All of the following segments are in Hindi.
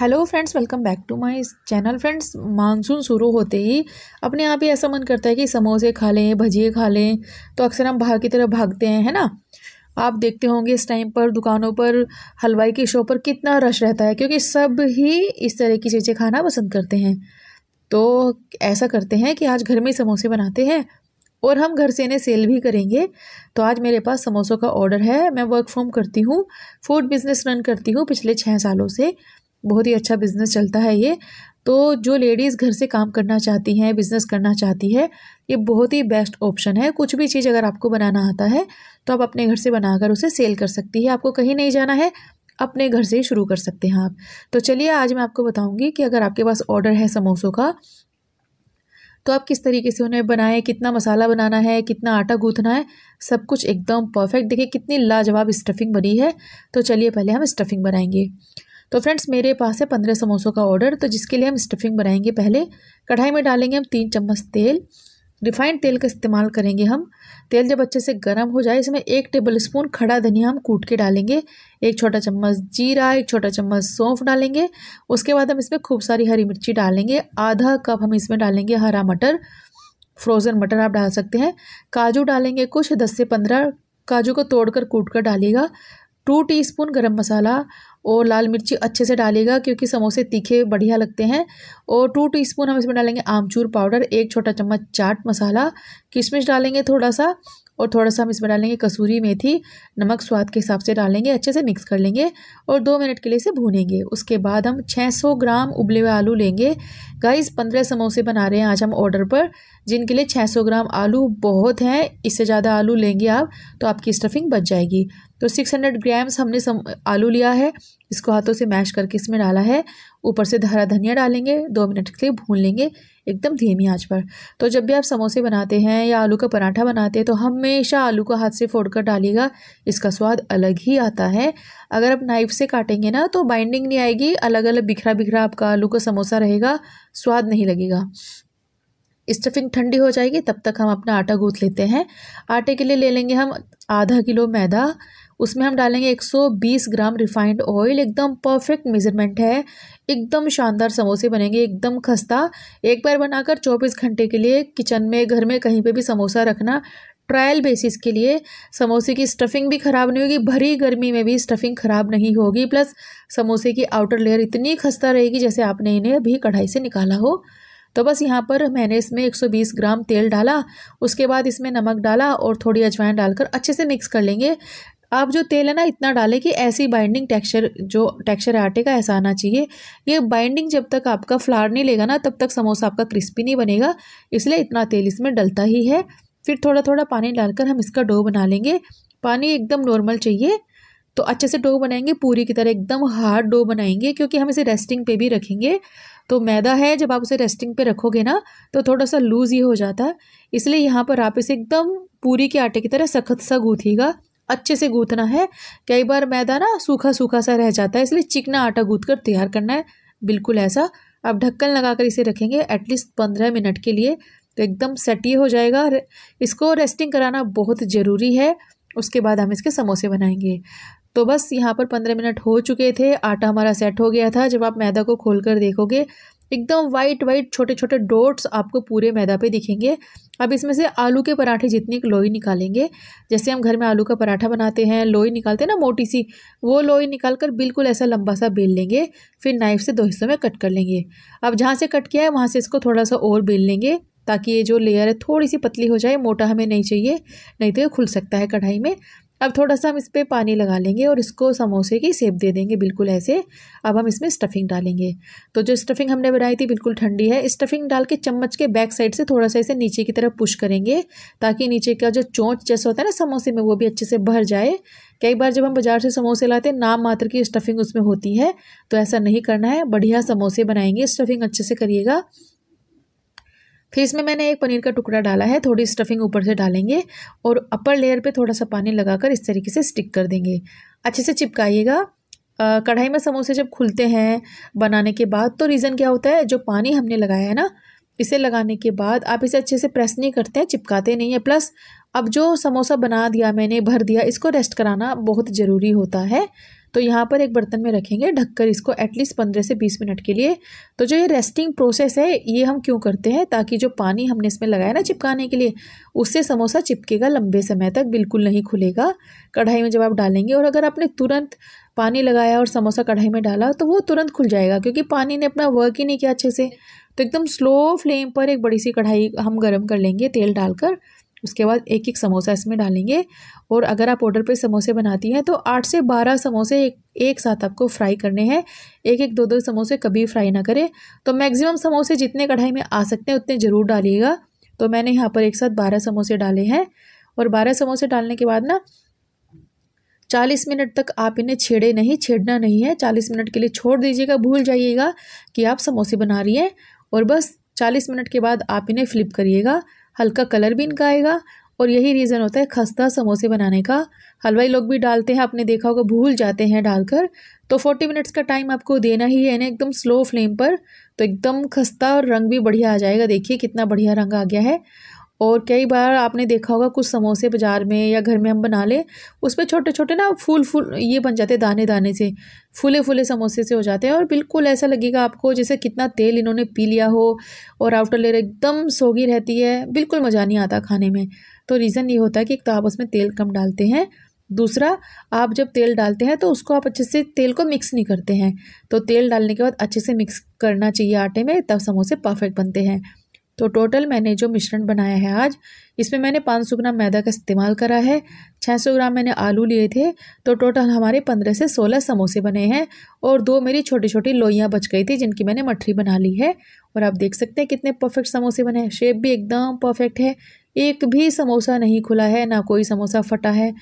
hello friends welcome back to my channel friends monsoon शुरू होते ही अपने आप ही ऐसा मन करता है कि समोसे खा लें भजिए खा लें तो अक्सर हम बाहर की तरफ भागते हैं है ना आप देखते होंगे इस टाइम पर दुकानों पर हलवाई की शॉप पर कितना रश रहता है क्योंकि सब ही इस तरह की चीज़ें खाना पसंद करते हैं तो ऐसा करते हैं कि आज घर में समोसे बनाते हैं और हम घर से इन्हें सेल भी करेंगे तो आज मेरे पास समोसों का ऑर्डर है मैं वर्क फ्रॉम करती हूँ फूड बिज़नेस रन करती हूँ पिछले छः सालों से बहुत ही अच्छा बिज़नेस चलता है ये तो जो लेडीज़ घर से काम करना चाहती हैं बिज़नेस करना चाहती है ये बहुत ही बेस्ट ऑप्शन है कुछ भी चीज़ अगर आपको बनाना आता है तो आप अपने घर से बनाकर उसे सेल कर सकती है आपको कहीं नहीं जाना है अपने घर से ही शुरू कर सकते हैं आप तो चलिए आज मैं आपको बताऊंगी कि अगर आपके पास ऑर्डर है समोसों का तो आप किस तरीके से उन्हें बनाएं कितना मसाला बनाना है कितना आटा गूँथना है सब कुछ एकदम परफेक्ट देखिए कितनी लाजवाब स्टफिंग बनी है तो चलिए पहले हम स्टफिंग बनाएंगे तो फ्रेंड्स मेरे पास है पंद्रह समोसों का ऑर्डर तो जिसके लिए हम स्टफिंग बनाएंगे पहले कढ़ाई में डालेंगे हम तीन चम्मच तेल रिफाइंड तेल का इस्तेमाल करेंगे हम तेल जब अच्छे से गर्म हो जाए इसमें एक टेबल स्पून खड़ा धनिया हम कूट के डालेंगे एक छोटा चम्मच जीरा एक छोटा चम्मच सौंफ डालेंगे उसके बाद हम इसमें खूब सारी हरी मिर्ची डालेंगे आधा कप हम इसमें डालेंगे हरा मटर फ्रोज़न मटर आप डाल सकते हैं काजू डालेंगे कुछ दस से पंद्रह काजू को तोड़कर कूट कर डालिएगा टू टीस्पून गरम मसाला और लाल मिर्ची अच्छे से डालेगा क्योंकि समोसे तीखे बढ़िया लगते हैं और टू टीस्पून हम इसमें डालेंगे आमचूर पाउडर एक छोटा चम्मच चाट मसाला किशमिश डालेंगे थोड़ा सा और थोड़ा सा हम इसमें डालेंगे कसूरी मेथी नमक स्वाद के हिसाब से डालेंगे अच्छे से मिक्स कर लेंगे और दो मिनट के लिए इसे भूनेंगे उसके बाद हम 600 ग्राम उबले हुए आलू लेंगे गाइस पंद्रह समोसे बना रहे हैं आज हम ऑर्डर पर जिनके लिए 600 ग्राम आलू बहुत हैं इससे ज़्यादा आलू लेंगे आप तो आपकी स्टफिंग बच जाएगी तो 600 ग्राम्स हमने सम, आलू लिया है इसको हाथों से मैश करके इसमें डाला है ऊपर से हरा धनिया डालेंगे दो मिनट के लिए भून लेंगे एकदम धीमी आंच पर तो जब भी आप समोसे बनाते हैं या आलू का पराठा बनाते हैं तो हमेशा आलू को हाथ से फोड़ कर डालिएगा इसका स्वाद अलग ही आता है अगर आप नाइफ से काटेंगे ना तो बाइंडिंग नहीं आएगी अलग अलग बिखरा बिखरा आपका आलू का समोसा रहेगा स्वाद नहीं लगेगा स्टफिंग ठंडी हो जाएगी तब तक हम अपना आटा गूँथ लेते हैं आटे के लिए ले लेंगे हम आधा किलो मैदा उसमें हम डालेंगे 120 ग्राम रिफाइंड ऑयल एकदम परफेक्ट मेज़रमेंट है एकदम शानदार समोसे बनेंगे एकदम खस्ता एक बार बनाकर 24 घंटे के लिए किचन में घर में कहीं पे भी समोसा रखना ट्रायल बेसिस के लिए समोसे की स्टफिंग भी ख़राब नहीं होगी भरी गर्मी में भी स्टफिंग ख़राब नहीं होगी प्लस समोसे की आउटर लेयर इतनी खस्ता रहेगी जैसे आपने इन्हें अभी कढ़ाई से निकाला हो तो बस यहाँ पर मैंने इसमें 120 ग्राम तेल डाला उसके बाद इसमें नमक डाला और थोड़ी अजवाइन डालकर अच्छे से मिक्स कर लेंगे आप जो तेल है ना इतना डालें कि ऐसी बाइंडिंग टेक्सचर जो टेक्सचर है आटे का ऐसा आना चाहिए ये बाइंडिंग जब तक आपका फ्लार नहीं लेगा ना तब तक समोसा आपका क्रिस्पी नहीं बनेगा इसलिए इतना तेल इसमें डलता ही है फिर थोड़ा थोड़ा पानी डालकर हम इसका डो बना लेंगे पानी एकदम नॉर्मल चाहिए तो अच्छे से डो बनाएंगे पूरी की तरह एकदम हार्ड डो बनाएंगे क्योंकि हम इसे रेस्टिंग पे भी रखेंगे तो मैदा है जब आप उसे रेस्टिंग पे रखोगे ना तो थोड़ा सा लूज़ ही हो जाता है इसलिए यहाँ पर आप इसे एकदम पूरी के आटे की तरह सख्त सा गूँथिएगा अच्छे से गूँथना है कई बार मैदा ना सूखा सूखा सा रह जाता है इसलिए चिकना आटा गूँथ कर तैयार करना है बिल्कुल ऐसा अब ढक्कन लगा कर इसे रखेंगे एटलीस्ट पंद्रह मिनट के लिए तो एकदम ही हो जाएगा इसको रेस्टिंग कराना बहुत ज़रूरी है उसके बाद हम इसके समोसे बनाएंगे तो बस यहाँ पर पंद्रह मिनट हो चुके थे आटा हमारा सेट हो गया था जब आप मैदा को खोल कर देखोगे एकदम वाइट वाइट छोटे छोटे डोट्स आपको पूरे मैदा पे दिखेंगे अब इसमें से आलू के पराठे जितनी लोई निकालेंगे जैसे हम घर में आलू का पराठा बनाते हैं लोई निकालते हैं ना मोटी सी वो लोई निकाल कर बिल्कुल ऐसा लंबा सा बेल लेंगे फिर नाइफ से दो हिस्सों में कट कर लेंगे अब जहाँ से कट किया है वहाँ से इसको थोड़ा सा और बेल लेंगे ताकि ये जो लेयर है थोड़ी सी पतली हो जाए मोटा हमें नहीं चाहिए नहीं तो ये खुल सकता है कढ़ाई में अब थोड़ा सा हम इस पर पानी लगा लेंगे और इसको समोसे की सेप दे देंगे बिल्कुल ऐसे अब हम इसमें स्टफिंग डालेंगे तो जो स्टफिंग हमने बनाई थी बिल्कुल ठंडी है स्टफिंग डाल के चम्मच के बैक साइड से थोड़ा सा इसे नीचे की तरफ पुश करेंगे ताकि नीचे का जो चोंच जैसा होता है ना समोसे में वो भी अच्छे से भर जाए कई बार जब हम बाज़ार से समोसे लाते हैं नाम मात्र की स्टफिंग उसमें होती है तो ऐसा नहीं करना है बढ़िया समोसे बनाएंगे स्टफिंग अच्छे से करिएगा फिर इसमें मैंने एक पनीर का टुकड़ा डाला है थोड़ी स्टफिंग ऊपर से डालेंगे और अपर लेयर पे थोड़ा सा पानी लगाकर इस तरीके से स्टिक कर देंगे अच्छे से चिपकाइएगा कढ़ाई में समोसे जब खुलते हैं बनाने के बाद तो रीज़न क्या होता है जो पानी हमने लगाया है ना इसे लगाने के बाद आप इसे अच्छे से प्रेस नहीं करते हैं चिपकाते नहीं हैं प्लस अब जो समोसा बना दिया मैंने भर दिया इसको रेस्ट कराना बहुत ज़रूरी होता है तो यहाँ पर एक बर्तन में रखेंगे ढककर इसको एटलीस्ट पंद्रह से बीस मिनट के लिए तो जो ये रेस्टिंग प्रोसेस है ये हम क्यों करते हैं ताकि जो पानी हमने इसमें लगाया ना चिपकाने के लिए उससे समोसा चिपकेगा लंबे समय तक बिल्कुल नहीं खुलेगा कढ़ाई में जब आप डालेंगे और अगर आपने तुरंत पानी लगाया और समोसा कढ़ाई में डाला तो वो तुरंत खुल जाएगा क्योंकि पानी ने अपना वर्क ही नहीं किया अच्छे से तो एकदम स्लो फ्लेम पर एक बड़ी सी कढ़ाई हम गर्म कर लेंगे तेल डालकर उसके बाद एक एक समोसा इसमें डालेंगे और अगर आप ऑर्डर पे समोसे बनाती हैं तो आठ से बारह समोसे एक एक साथ आपको फ्राई करने हैं एक एक दो दो समोसे कभी फ्राई ना करें तो मैक्सिमम समोसे जितने कढ़ाई में आ सकते हैं उतने ज़रूर डालिएगा तो मैंने यहाँ पर एक साथ बारह समोसे डाले हैं और बारह समोसे डालने के बाद ना चालीस मिनट तक आप इन्हें छेड़े नहीं छेड़ना नहीं है चालीस मिनट के लिए छोड़ दीजिएगा भूल जाइएगा कि आप समोसे बना रही हैं और बस चालीस मिनट के बाद आप इन्हें फ्लिप करिएगा हल्का कलर भी इनका आएगा और यही रीज़न होता है खस्ता समोसे बनाने का हलवाई लोग भी डालते हैं आपने देखा होगा भूल जाते हैं डालकर तो फोर्टी मिनट्स का टाइम आपको देना ही है ना एकदम स्लो फ्लेम पर तो एकदम खस्ता और रंग भी बढ़िया आ जाएगा देखिए कितना बढ़िया रंग आ गया है और कई बार आपने देखा होगा कुछ समोसे बाज़ार में या घर में हम बना लें उस पर छोटे छोटे ना फूल फूल ये बन जाते दाने दाने से फूले फूले समोसे से हो जाते हैं और बिल्कुल ऐसा लगेगा आपको जैसे कितना तेल इन्होंने पी लिया हो और आउटर लेयर एकदम सोगी रहती है बिल्कुल मज़ा नहीं आता खाने में तो रीज़न ये होता है कि एक तो आप उसमें तेल कम डालते हैं दूसरा आप जब तेल डालते हैं तो उसको आप अच्छे से तेल को मिक्स नहीं करते हैं तो तेल डालने के बाद अच्छे से मिक्स करना चाहिए आटे में तब समोसे परफेक्ट बनते हैं तो टोटल मैंने जो मिश्रण बनाया है आज इसमें मैंने 500 ग्राम मैदा का इस्तेमाल करा है 600 ग्राम मैंने आलू लिए थे तो टोटल हमारे 15 से 16 समोसे बने हैं और दो मेरी छोटी छोटी लोइयाँ बच गई थी जिनकी मैंने मठरी बना ली है और आप देख सकते हैं कितने परफेक्ट समोसे बने हैं शेप भी एकदम परफेक्ट है एक भी समोसा नहीं खुला है ना कोई समोसा फटा है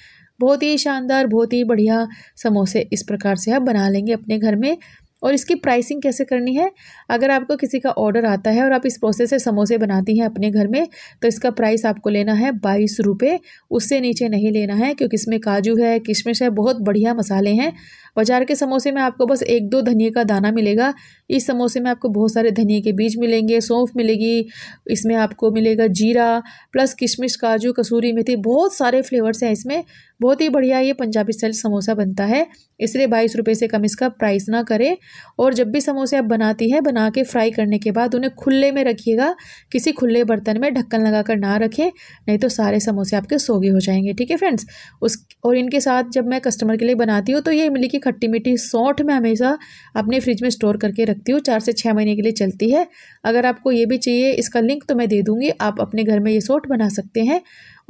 बहुत ही शानदार बहुत ही बढ़िया समोसे इस प्रकार से आप बना लेंगे अपने घर में और इसकी प्राइसिंग कैसे करनी है अगर आपको किसी का ऑर्डर आता है और आप इस प्रोसेस से समोसे बनाती हैं अपने घर में तो इसका प्राइस आपको लेना है बाईस रुपये उससे नीचे नहीं लेना है क्योंकि इसमें काजू है किशमिश है बहुत बढ़िया मसाले हैं बाजार के समोसे में आपको बस एक दो धनिए का दाना मिलेगा इस समोसे में आपको बहुत सारे धनिए के बीज मिलेंगे सौंफ मिलेगी इसमें आपको मिलेगा जीरा प्लस किशमिश काजू कसूरी मेथी बहुत सारे फ्लेवर्स हैं इसमें बहुत ही बढ़िया ये पंजाबी स्टाइल समोसा बनता है इसलिए बाईस रुपये से कम इसका प्राइस ना करें और जब भी समोसे आप बनाती हैं बना के फ्राई करने के बाद उन्हें खुले में रखिएगा किसी खुले बर्तन में ढक्कन लगा कर ना रखें नहीं तो सारे समोसे आपके सोगे हो जाएंगे ठीक है फ्रेंड्स उस और इनके साथ जब मैं कस्टमर के लिए बनाती हूँ तो ये इमली की खट्टी मीठी सौंठ मैं हमेशा अपने फ्रिज में स्टोर करके रखती हूँ चार से छः महीने के लिए चलती है अगर आपको ये भी चाहिए इसका लिंक तो मैं दे दूँगी आप अपने घर में ये सौंठ बना सकते हैं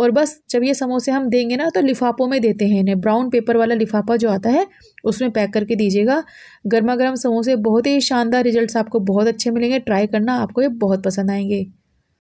और बस जब ये समोसे हम देंगे ना तो लिफाफों में देते हैं इन्हें ब्राउन पेपर वाला लिफाफा जो आता है उसमें पैक करके दीजिएगा गर्मा गर्म समोसे बहुत ही शानदार रिजल्ट्स आपको बहुत अच्छे मिलेंगे ट्राई करना आपको ये बहुत पसंद आएंगे